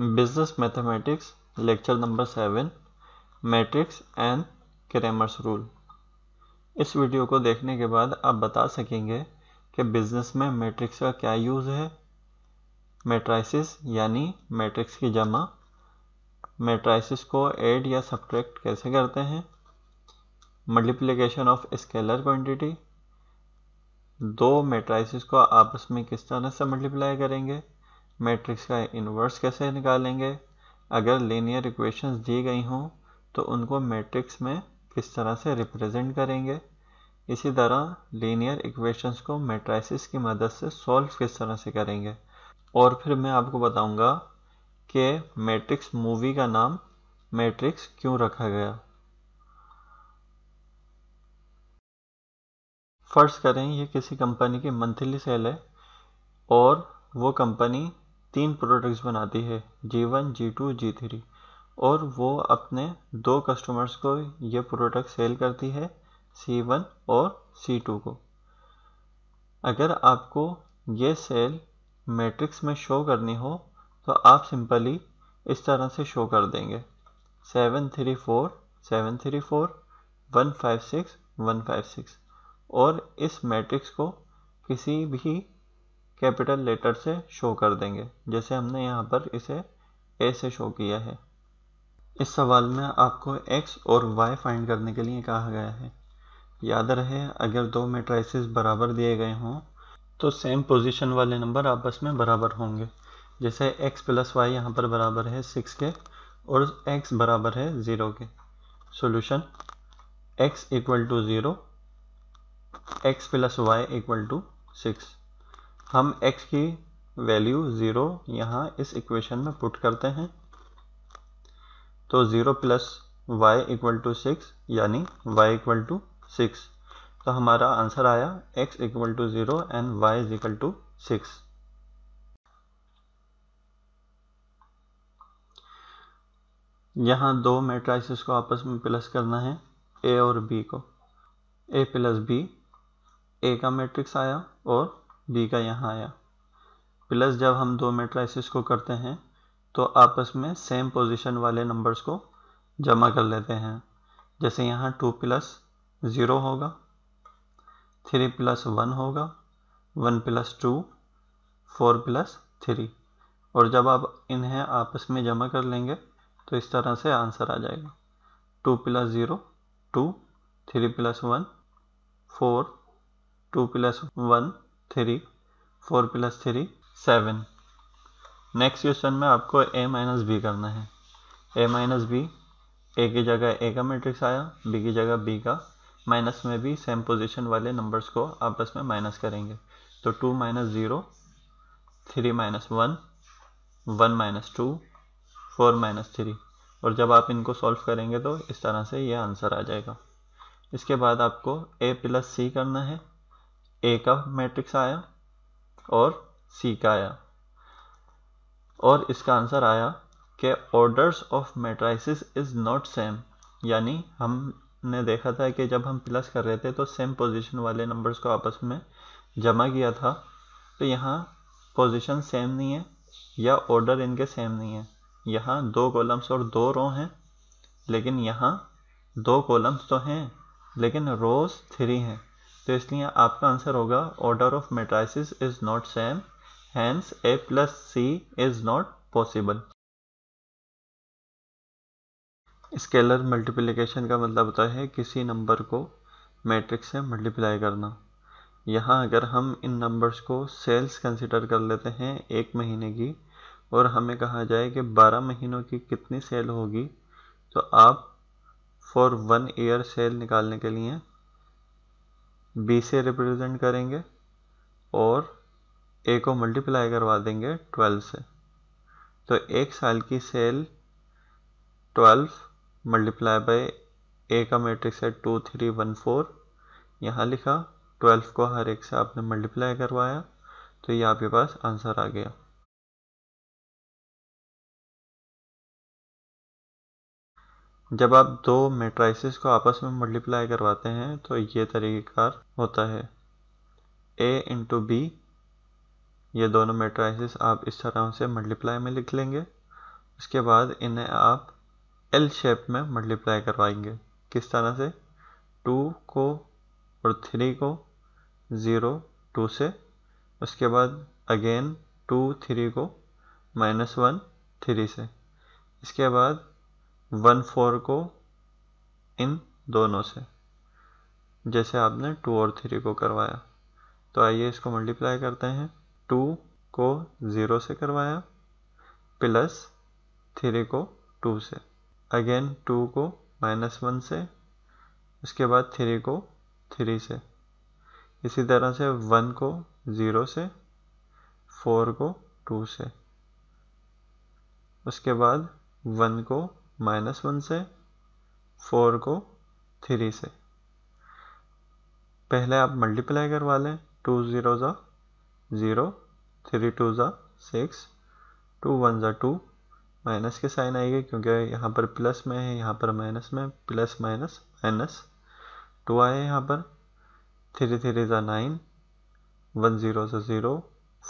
business mathematics lecture number seven matrix and Cramer's rule इस video को देखने के बाद आप बता सकेंगे कि बिजनेस में मैट्रिक्स का क्या यूज़ है मेट्राइसिस यानी मैट्रिक्स की जमा मेट्राइसिस को ऐड या सब्ट्रैक्ट कैसे करते हैं मल्टीप्लिकेशन ऑफ स्केलर क्वांटिटी दो मेट्राइसिस को आपस में किस तरह से मल्टीप्लाई करेंगे मैट्रिक्स का इन्वर्स कैसे निकालेंगे अगर लीनियर इक्वेशंस दी गई हों तो उनको मैट्रिक्स में किस तरह से रिप्रेजेंट करेंगे इसी तरह लीनियर इक्वेशंस को मेट्राइसिस की मदद से सॉल्व किस तरह से करेंगे और फिर मैं आपको बताऊंगा कि मैट्रिक्स मूवी का नाम मैट्रिक्स क्यों रखा गया फर्स्ट करें ये किसी कंपनी की मंथली सेल है और वो कंपनी तीन प्रोडक्ट्स बनाती है G one G two G three और वो अपने दो कस्टमर्स को ये प्रोडक्ट सेल करती है सी वन और सी टू को अगर आपको ये सेल मैट्रिक्स में शो करनी हो तो आप सिंपली इस तरह से शो कर देंगे seven three four seven three four one five six one five six और इस मैट्रिक्स को किसी भी कैपिटल लेटर से शो कर देंगे जैसे हमने यहाँ पर इसे ए से शो किया है इस सवाल में आपको एक्स और वाई फाइंड करने के लिए कहा गया है याद रहे अगर दो मेट्राइसिस बराबर दिए गए हों तो सेम पोजीशन वाले नंबर आपस में बराबर होंगे जैसे एक्स प्लस वाई यहाँ पर बराबर है सिक्स के और एक्स बराबर है ज़ीरो के solution x equal to zero x plus y equal to six हम x की वैल्यू ज़ीरो यहाँ इस इक्वेशन में पुट करते हैं तो zero plus y equal to six यानी वाई इक्वल टू सिक्स तो हमारा आंसर आया x equal to zero and y is equal to six यहाँ दो मेट्राइसिस को आपस में प्लस करना है ए और बी को ए प्लस बी ए का मैट्रिक्स आया और बी का यहाँ आया प्लस जब हम दो मेट्राइसिस को करते हैं तो आपस में सेम पोजीशन वाले नंबर्स को जमा कर लेते हैं जैसे यहाँ टू प्लस ज़ीरो होगा थ्री प्लस वन होगा one plus two four plus three और जब आप इन्हें आपस में जमा कर लेंगे तो इस तरह से आंसर आ जाएगा two plus zero two three plus one four two plus one three four plus three seven next question में आपको ए माइनस बी करना है ए माइनस बी ए की जगह ए का मैट्रिक्स आया बी की जगह बी का माइनस में भी सेम पोजीशन वाले नंबर्स को आपस में माइनस करेंगे तो two minus zero three minus one one minus two four minus three और जब आप इनको सॉल्व करेंगे तो इस तरह से ये आंसर आ जाएगा इसके बाद आपको ए प्लस सी करना है ए का मैट्रिक्स आया और सी का आया और इसका आंसर आया कि orders of matrices is not same यानी हमने देखा था कि जब हम प्लस कर रहे थे तो सेम पोजीशन वाले नंबर्स को आपस में जमा किया था तो यहाँ पोजीशन सेम नहीं है या ऑर्डर इनके सेम नहीं है यहाँ दो कॉलम्स और दो रो हैं लेकिन यहाँ दो कॉलम्स तो हैं लेकिन रोज़ थ्री हैं तो इसलिए आपका आंसर होगा order of matrices is not same hence A plus C is not possible scalar multiplication का मतलब होता है किसी नंबर को मैट्रिक्स से मल्टीप्लाई करना यहाँ अगर हम इन नंबर्स को सेल्स कंसिडर कर लेते हैं एक महीने की और हमें कहा जाए कि 12 महीनों की कितनी सेल होगी तो आप फॉर वन ईयर सेल निकालने के लिए बी से रिप्रेजेंट करेंगे और ए को मल्टीप्लाई करवा देंगे ट्वेल्व से तो एक साल की sale twelve multiply by A का मैट्रिक्स है टू थ्री वन फोर यहाँ लिखा ट्वेल्व को हर एक से आपने मल्टीप्लाई करवाया तो ये आपके पास आंसर आ गया जब आप दो मेट्राइसिस को आपस में मल्टीप्लाई करवाते हैं तो ये तरीक़ेकार होता है ए इंटू बी ये दोनों मेट्राइसिस आप इस तरह से मल्टीप्लाई में लिख लेंगे उसके बाद इन्हें आप एल शेप में मल्टीप्लाई करवाएंगे किस तरह से टू को और थ्री को ज़ीरो टू से उसके बाद अगेन टू थ्री को माइनस वन थ्री से इसके बाद वन फोर को इन दोनों से जैसे आपने टू और थ्री को करवाया तो आइए इसको मल्टीप्लाई करते हैं टू को ज़ीरो से करवाया प्लस थ्री को टू से अगेन टू को माइनस वन से उसके बाद थ्री को थ्री से इसी तरह से वन को ज़ीरो से फोर को टू से उसके बाद वन को माइनस वन से फोर को थ्री से पहले आप मल्टीप्लाई करवा लें टू ज़ीरो ज़ा ज़ीरो थ्री टू ज़ा सिक्स टू वन ज़ा टू माइनस के साइन आएगी क्योंकि यहाँ पर प्लस में है यहाँ पर माइनस में प्लस माइनस माइनस टू आए यहाँ पर थ्री थ्री ज़ा नाइन वन ज़ीरो ज़ा ज़ीरो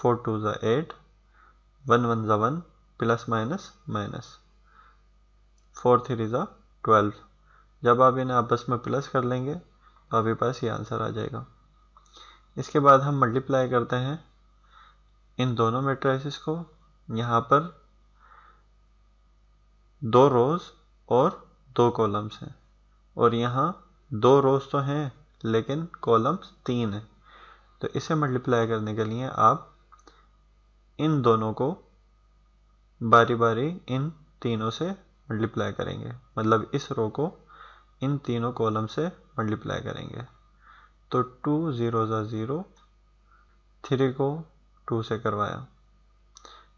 फोर टू ज़ा एट वन वन ज़ा one plus minus minus four three ज़ा ट्वेल्व जब आप इन्हें आपस में प्लस कर लेंगे तो आपके पास ये आंसर आ जाएगा इसके बाद हम मल्टीप्लाई करते हैं इन दोनों मेट्राइसिस को यहाँ पर दो रोज़ और दो कॉलम्स हैं और यहाँ दो रोज़ तो हैं लेकिन कॉलम्स तीन हैं तो इसे मल्टीप्लाई करने के लिए आप इन दोनों को बारी बारी इन तीनों से मल्टीप्लाई करेंगे मतलब इस रो को इन तीनों कॉलम से मल्टीप्लाई करेंगे तो टू ज़ीरो ज़ा ज़ीरो थ्री को टू से करवाया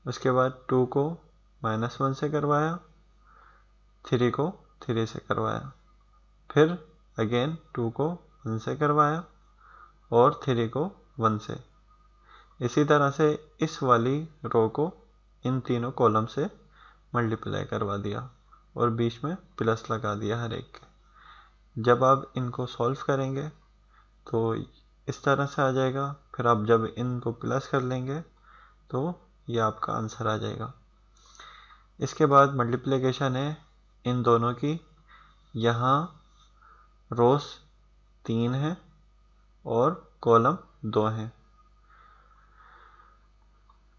उसके बाद टू को माइनस वन से करवाया थ्री को थ्री से करवाया फिर अगेन टू को वन से करवाया और थ्री को वन से इसी तरह से इस वाली रो को इन तीनों कॉलम से मल्टीप्लाई करवा दिया और बीच में प्लस लगा दिया हर एक के जब आप इनको सॉल्व करेंगे तो इस तरह से आ जाएगा फिर आप जब इनको प्लस कर लेंगे तो ये आपका आंसर आ जाएगा इसके बाद मल्टीप्लिकेशन है इन दोनों की यहाँ रोस तीन है और कॉलम दो हैं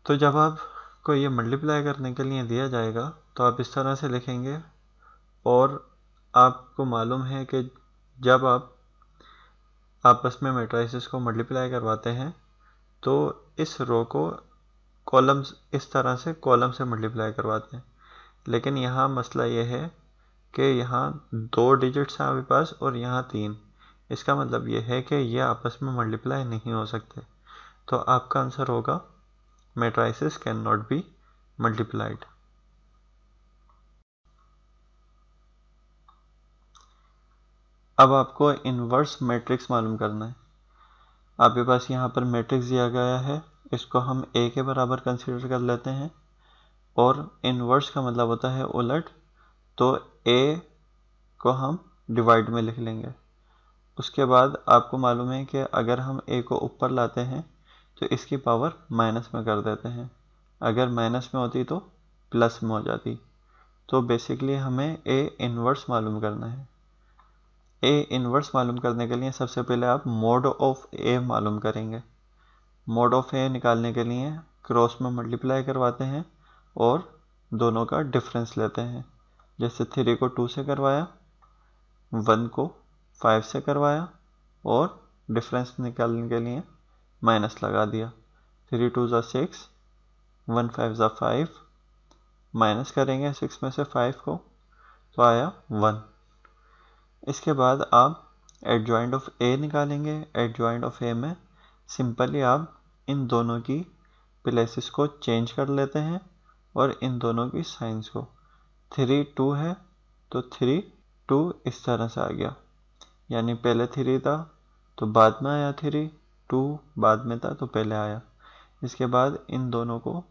तो जब आपको ये मल्टीप्लाई करने के लिए दिया जाएगा तो आप इस तरह से लिखेंगे और आपको मालूम है कि जब आप आपस में मेट्राइसिस को मल्टीप्लाई करवाते हैं तो इस रो को कॉलम्स इस तरह से कॉलम से मल्टीप्लाई करवाते हैं लेकिन यहाँ मसला ये है कि यहाँ दो डिजिट्स हैं आपके पास और यहाँ तीन इसका मतलब ये है कि ये आपस में मल्टीप्लाई नहीं हो सकते तो आपका आंसर होगा matrices can not be multiplied अब आपको इन्वर्स मैट्रिक्स मालूम करना है आपके पास यहाँ पर मैट्रिक्स दिया गया है इसको हम ए के बराबर कंसिडर कर लेते हैं और इन्वर्स का मतलब होता है उलट तो ए को हम डिवाइड में लिख लेंगे उसके बाद आपको मालूम है कि अगर हम ए को ऊपर लाते हैं तो इसकी पावर माइनस में कर देते हैं अगर माइनस में होती तो प्लस में हो जाती तो बेसिकली हमें ए इन्वर्स मालूम करना है ए इनवर्स मालूम करने के लिए सबसे पहले आप मोड ऑफ ए मालूम करेंगे मोड ऑफ ए निकालने के लिए क्रॉस में मल्टीप्लाई करवाते हैं और दोनों का डिफरेंस लेते हैं जैसे थ्री को टू से करवाया वन को फाइव से करवाया और डिफरेंस निकालने के लिए माइनस लगा दिया थ्री टू ज़ा सिक्स वन फाइव ज़ा फाइव माइनस करेंगे सिक्स में से फाइव को तो आया वन इसके बाद आप ज्वाइंट ऑफ ए निकालेंगे ज्वाइंट ऑफ ए में सिंपली आप इन दोनों की प्लेसेस को चेंज कर लेते हैं और इन दोनों की साइंस को थ्री टू है तो थ्री टू इस तरह से आ गया यानी पहले थ्री था तो बाद में आया थ्री टू बाद में था तो पहले आया इसके बाद इन दोनों को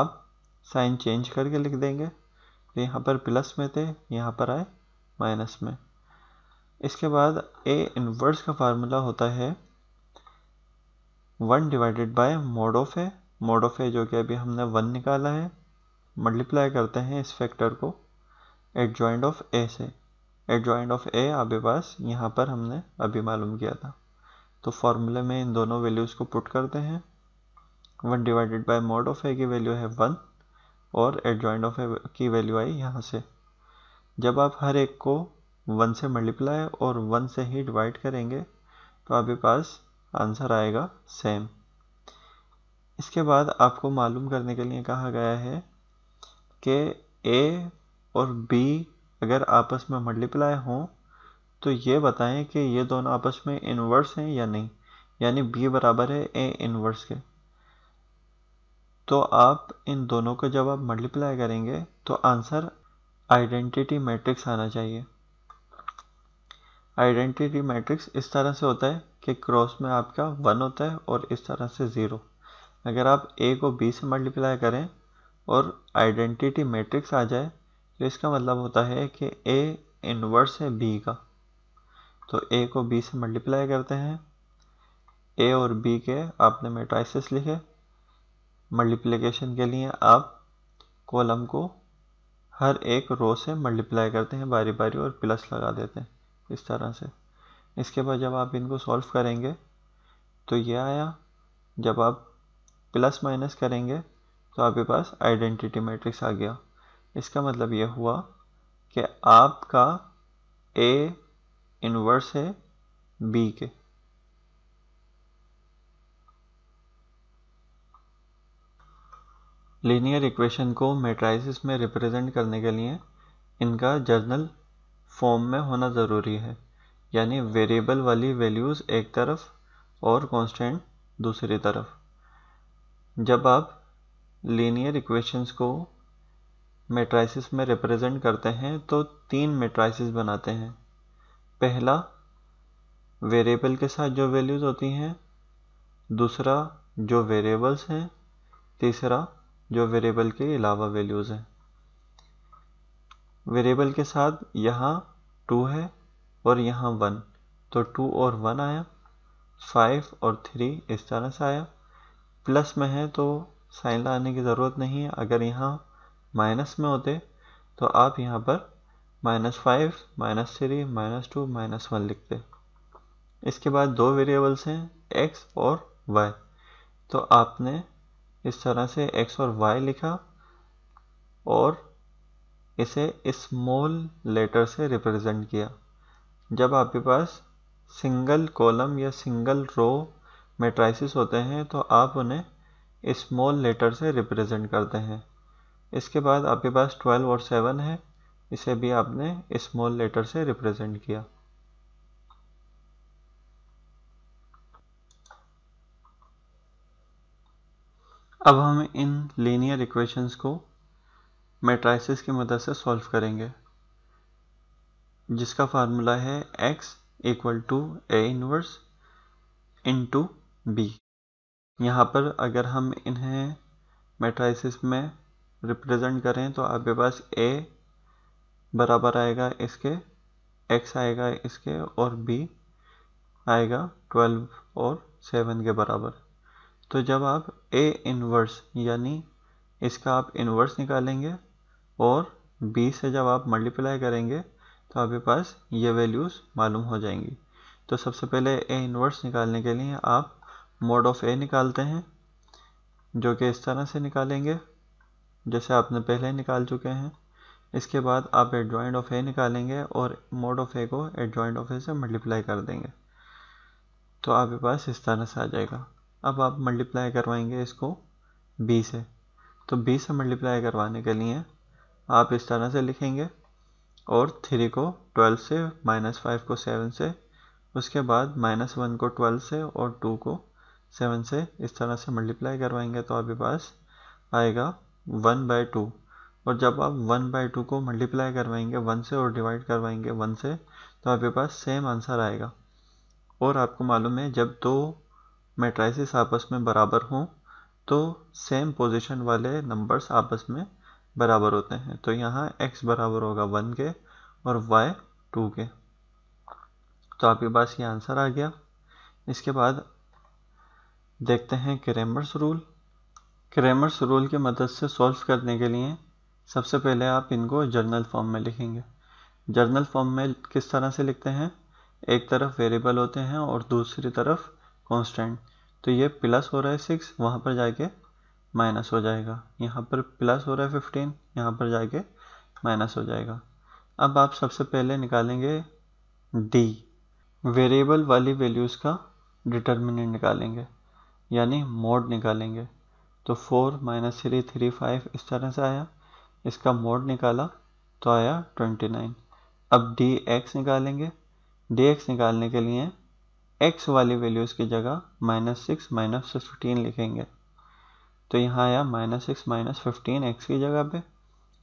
आप साइन चेंज करके लिख देंगे तो यहाँ पर प्लस में थे यहाँ पर आए माइनस में इसके बाद ए इन्वर्स का फार्मूला होता है one divided by mod of A mod of A जो कि अभी हमने वन निकाला है मल्टीप्लाई करते हैं इस फैक्टर को एट जॉइंट ऑफ ए से एट जॉइंट ऑफ ए आपके पास यहाँ पर हमने अभी मालूम किया था तो फार्मूले में इन दोनों वैल्यूज़ को पुट करते हैं one divided by mod of A की वैल्यू है वन और एट जॉइंट ऑफ ए की वैल्यू आई यहाँ से जब आप हर एक को वन से मल्टीप्लाई और वन से ही डिवाइड करेंगे तो आपके पास आंसर आएगा सेम इसके बाद आपको मालूम करने के लिए कहा गया है कि ए और बी अगर आपस में मल्टीप्लाई हों तो ये बताएं कि ये दोनों आपस में इन्वर्स हैं या नहीं यानी बी बराबर है ए इन्वर्स के तो आप इन दोनों को जब आप मल्टीप्लाई करेंगे तो आंसर आइडेंटिटी मैट्रिक्स आना चाहिए आइडेंटिटी मैट्रिक्स इस तरह से होता है कि क्रॉस में आपका वन होता है और इस तरह से ज़ीरो अगर आप ए को बी से मल्टीप्लाई करें और आइडेंटिटी मैट्रिक्स आ जाए तो इसका मतलब होता है कि ए इनवर्स है बी का तो ए को बी से मल्टीप्लाई करते हैं ए और बी के आपने मेटाइसिस लिखे मल्टीप्लिकेशन के लिए आप कॉलम को हर एक रो से मल्टीप्लाई करते हैं बारी बारी और प्लस लगा देते हैं इस तरह से इसके बाद जब आप इनको सॉल्व करेंगे तो ये आया जब आप प्लस माइनस करेंगे तो आपके पास आइडेंटिटी मैट्रिक्स आ गया इसका मतलब ये हुआ कि आपका ए इन्वर्स है बी के लीनियर इक्वेशन को मेट्राइसिस में रिप्रेजेंट करने के लिए इनका जर्नल फॉर्म में होना ज़रूरी है यानी वेरिएबल वाली वैल्यूज़ एक तरफ और कांस्टेंट दूसरी तरफ जब आप लीनियर इक्वेशंस को मेट्राइसिस में रिप्रेजेंट करते हैं तो तीन मेट्राइसिस बनाते हैं पहला वेरिएबल के साथ जो वैल्यूज़ होती हैं दूसरा जो वेरिएबल्स हैं तीसरा जो वेरिएबल के अलावा वैल्यूज़ हैं वेरिएबल के साथ यहाँ टू है और यहाँ वन तो टू और वन आया फाइव और थ्री इस तरह से आया प्लस में है तो साइन लाने की ज़रूरत नहीं है अगर यहाँ माइनस में होते तो आप यहाँ पर minus five minus three minus two minus one लिखते इसके बाद दो वेरिएबल्स हैं एक्स और वाई तो आपने इस तरह से x और y लिखा और इसे स्मॉल लेटर से रिप्रेजेंट किया जब आपके पास सिंगल कॉलम या सिंगल रो मेट्राइसिस होते हैं तो आप उन्हें स्मॉल लेटर से रिप्रेजेंट करते हैं इसके बाद आपके पास 12 और 7 है इसे भी आपने स्मॉल लेटर से रिप्रेजेंट किया अब हम इन लीनियर इक्वेशंस को मेट्राइसिस की मदद से सॉल्व करेंगे जिसका फार्मूला है x equal to A inverse into B यहाँ पर अगर हम इन्हें मेट्राइसिस में रिप्रेजेंट करें तो आपके पास ए बराबर आएगा इसके एक्स आएगा इसके और बी आएगा 12 और 7 के बराबर तो जब आप A इन्वर्स यानी इसका आप इन्वर्स निकालेंगे और B से जब आप मल्टीप्लाई करेंगे तो आपके पास ये वैल्यूज़ मालूम हो जाएंगी तो सबसे पहले A इन्वर्स निकालने के लिए आप मोड ऑफ A निकालते हैं जो कि इस तरह से निकालेंगे जैसे आपने पहले निकाल चुके हैं इसके बाद आप एडजॉइंट ऑफ ए निकालेंगे और मोड ऑफ ए को एडजॉइंट ऑफ ए से मल्टीप्लाई कर देंगे तो आपके पास इस तरह से आ जाएगा अब आप मल्टीप्लाई करवाएंगे इसको बी से तो बी से मल्टीप्लाई करवाने के लिए आप इस तरह से लिखेंगे और थ्री को ट्वेल्व से माइनस फाइव को सेवन से उसके बाद माइनस वन को ट्वेल्व से और टू को सेवन से इस तरह से मल्टीप्लाई करवाएंगे तो आपके पास आएगा वन बाय टू और जब आप वन बाई टू को मल्टीप्लाई करवाएंगे वन से और डिवाइड करवाएंगे वन से तो आपके पास सेम आंसर आएगा और आपको मालूम है जब दो मेट्राइसिस आपस में बराबर हों तो सेम पोजीशन वाले नंबर्स आपस में बराबर होते हैं तो यहाँ x बराबर होगा वन के और y टू के तो आपके पास ये आंसर आ गया इसके बाद देखते हैं क्रेमर्स रूल क्रेमर्स रूल की मदद से सॉल्व करने के लिए सबसे पहले आप इनको जर्नल फॉर्म में लिखेंगे जर्नल फॉर्म में किस तरह से लिखते हैं एक तरफ वेरिएबल होते हैं और दूसरी तरफ कांस्टेंट तो ये प्लस हो रहा है सिक्स वहाँ पर जाके माइनस हो जाएगा यहाँ पर प्लस हो रहा है फिफ्टीन यहाँ पर जाके माइनस हो जाएगा अब आप सबसे पहले निकालेंगे डी वेरिएबल वाली वैल्यूज़ का डिटर्मिनेंट निकालेंगे यानी मोड निकालेंगे तो four minus three three five इस तरह से आया इसका मोड निकाला तो आया ट्वेंटी नाइन अब डी एक्स निकालेंगे डी एक्स निकालने के लिए एक्स वाली वैल्यूज़ की जगह माइनस सिक्स माइनस फिफ्टीन लिखेंगे तो यहाँ आया minus six minus fifteen X की जगह पे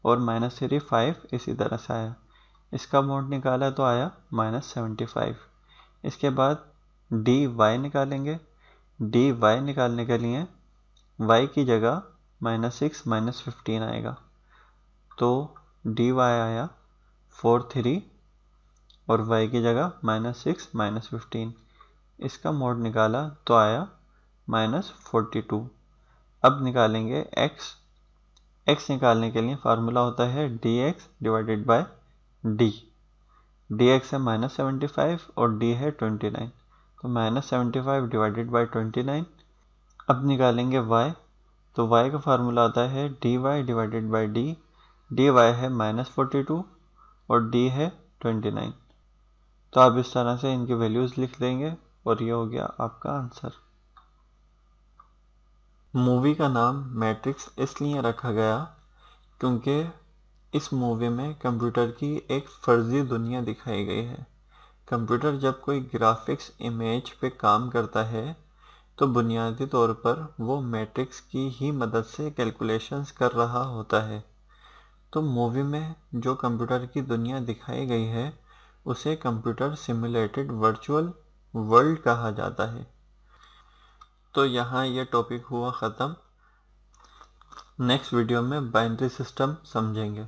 और माइनस थ्री फाइव इसी तरह से आया इसका मोड निकाला तो आया माइनस सेवेंटी फाइव इसके बाद डी वाई निकालेंगे डी वाई निकालने के लिए वाई की जगह माइनस सिक्स माइनस फिफ्टीन आएगा तो डी वाई आया फोर थ्री और वाई की जगह माइनस सिक्स माइनस फिफ्टीन इसका मोड निकाला तो आया माइनस फोर्टी टू अब निकालेंगे एक्स एक्स निकालने के लिए फार्मूला होता है D X divided by D D X है माइनस सेवेंटी फाइव और डी है ट्वेंटी नाइन तो minus seventy five divided by twenty nine अब निकालेंगे वाई तो वाई का फार्मूला आता है D Y divided by D D Y है माइनस फोर्टी टू और डी है ट्वेंटी नाइन तो आप इस तरह से इनकी वैल्यूज़ लिख देंगे और ये हो गया आपका आंसर मूवी का नाम मैट्रिक्स इसलिए रखा गया क्योंकि इस मूवी में कंप्यूटर की एक फर्जी दुनिया दिखाई गई है कंप्यूटर जब कोई ग्राफिक्स इमेज पे काम करता है तो बुनियादी तौर पर वो मैट्रिक्स की ही मदद से कैलकुलेशंस कर रहा होता है तो मूवी में जो कंप्यूटर की दुनिया दिखाई गई है उसे कंप्यूटर सिमुलेटेड वर्चुअल वर्ल्ड कहा जाता है तो यहाँ यह टॉपिक हुआ ख़त्म नेक्स्ट वीडियो में बाइनरी सिस्टम समझेंगे